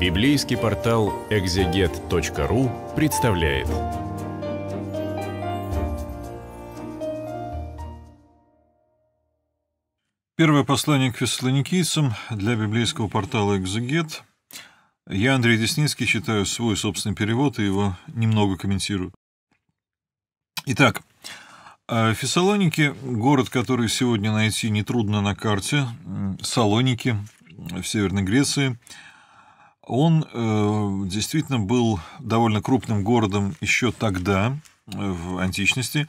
Библейский портал экзегет.ру представляет. Первое послание к фессалоникийцам для библейского портала «Экзегет». Я, Андрей Десницкий, читаю свой собственный перевод и его немного комментирую. Итак, э, Фессалоники – город, который сегодня найти нетрудно на карте. Салоники э, в Северной Греции – он э, действительно был довольно крупным городом еще тогда, э, в античности,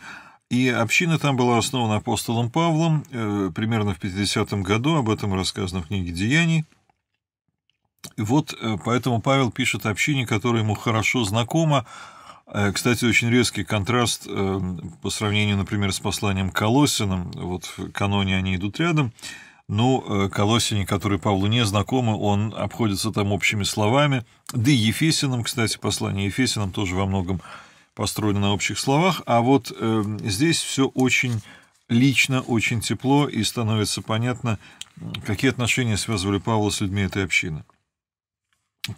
и община там была основана апостолом Павлом э, примерно в 50 году, об этом рассказано в книге «Деяний». И вот э, поэтому Павел пишет общине, которая ему хорошо знакома. Э, кстати, очень резкий контраст э, по сравнению, например, с посланием к Вот в каноне они идут рядом. Э, ну, э, Колосине, которые Павлу не знакомы, он обходится там общими словами. Да и Ефесиным, кстати, послание Ефесиным тоже во многом построено на общих словах. А вот э, здесь все очень лично, очень тепло, и становится понятно, какие отношения связывали Павла с людьми этой общины.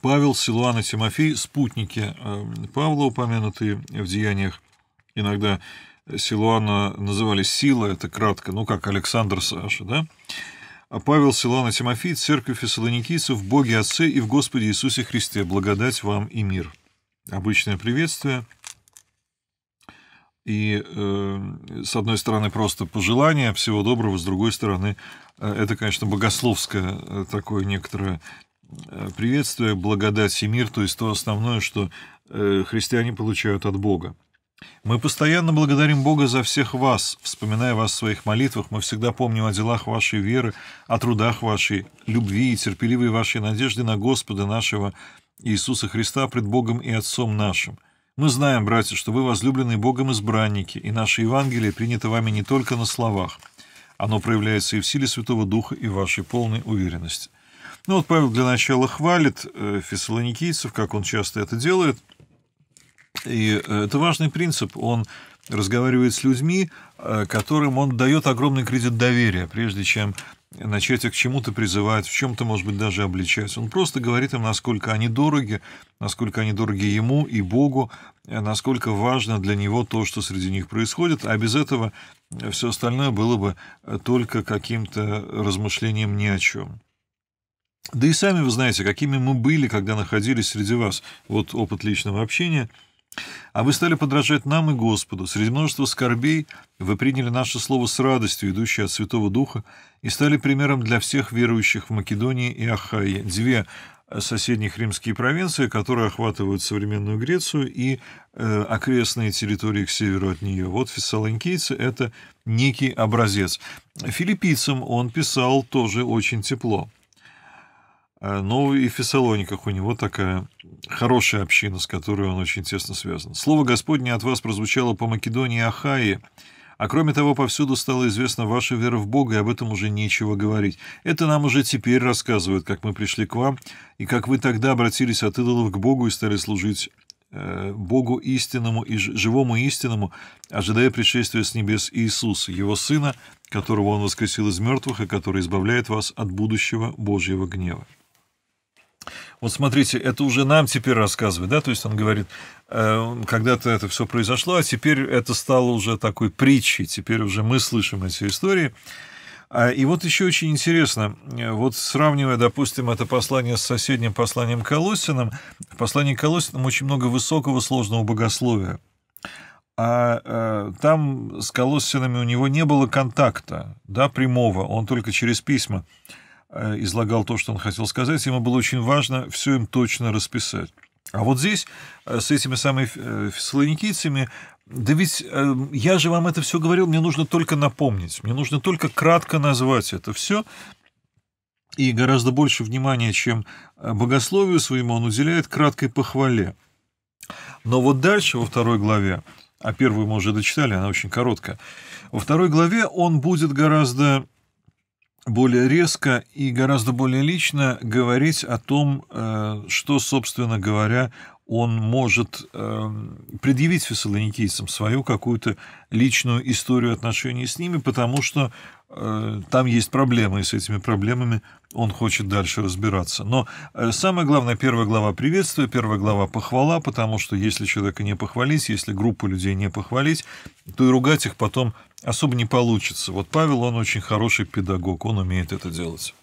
Павел, Силуан и Тимофей – спутники эм, Павла, упомянутые в «Деяниях». Иногда Силуана называли «Сила», это кратко, ну, как Александр Саша, да? А Павел, Силан и Тимофей, Церковь Фессалоникийцев, Боги Отцы и в Господе Иисусе Христе, благодать вам и мир. Обычное приветствие. И э, с одной стороны просто пожелание всего доброго, с другой стороны э, это, конечно, богословское э, такое некоторое э, приветствие, благодать и мир, то есть то основное, что э, христиане получают от Бога. Мы постоянно благодарим Бога за всех вас. Вспоминая вас в своих молитвах, мы всегда помним о делах вашей веры, о трудах вашей любви и терпеливой вашей надежды на Господа нашего Иисуса Христа пред Богом и Отцом нашим. Мы знаем, братья, что вы возлюбленные Богом избранники, и наше Евангелие принято вами не только на словах. Оно проявляется и в силе Святого Духа, и в вашей полной уверенности. Ну вот Павел для начала хвалит э, фессалоникийцев, как он часто это делает – и э, это важный принцип. Он разговаривает с людьми, э, которым он дает огромный кредит доверия, прежде чем начать их к чему-то призывать, в чем-то, может быть, даже обличать. Он просто говорит им, насколько они дороги, насколько они дороги ему и Богу, э, насколько важно для него то, что среди них происходит, а без этого все остальное было бы только каким-то размышлением ни о чем. Да и сами вы знаете, какими мы были, когда находились среди вас. Вот опыт личного общения – а вы стали подражать нам и Господу. Среди множества скорбей вы приняли наше слово с радостью, идущее от Святого Духа, и стали примером для всех верующих в Македонии и Ахайе, две э, соседних римские провинции, которые охватывают современную Грецию и э, окрестные территории к северу от нее. Вот фессалоникийцы — это некий образец. Филиппийцам он писал тоже очень тепло. А, ну и в Фессалониках у него такая хорошая община, с которой он очень тесно связан. Слово Господне от вас прозвучало по Македонии и Ахайи, а кроме того, повсюду стало известно ваша вера в Бога, и об этом уже нечего говорить. Это нам уже теперь рассказывают, как мы пришли к вам, и как вы тогда обратились от идолов к Богу и стали служить э, Богу истинному и живому истинному, ожидая пришествия с небес Иисуса, Его Сына, которого Он воскресил из мертвых и который избавляет вас от будущего Божьего гнева. Вот смотрите, это уже нам теперь рассказывает, да, то есть он говорит, «Э, когда-то это все произошло, а теперь это стало уже такой притчей, теперь уже мы слышим эти истории. А, и вот еще очень интересно, э, вот сравнивая, допустим, это послание с соседним посланием Колосиным, в послании Колосиным очень много высокого сложного богословия. А, а там с Колоссинами у него не было контакта, да, прямого, он только через письма. Э, излагал то, что он хотел сказать, ему было очень важно все им точно расписать. А вот здесь э, с этими самыми э, фессалоникийцами, да ведь я же вам это все говорил, мне нужно только напомнить, мне нужно только кратко назвать это все, и гораздо больше внимания, чем богословию своему, он уделяет краткой похвале. Но вот дальше, во второй главе, а первую мы уже дочитали, она очень короткая, во второй главе он будет гораздо более резко и гораздо более лично говорить о том, э, что, собственно говоря, он может эм, предъявить фессалоникийцам свою какую-то личную историю отношений с ними, потому что э, там есть проблемы, и с этими проблемами он хочет дальше разбираться. Но э, самое главное, первая глава приветствия, первая глава похвала, потому что если человека не похвалить, если группу людей не похвалить, то и ругать их потом – особо не получится. Вот Павел, он очень хороший педагог, он умеет это делать.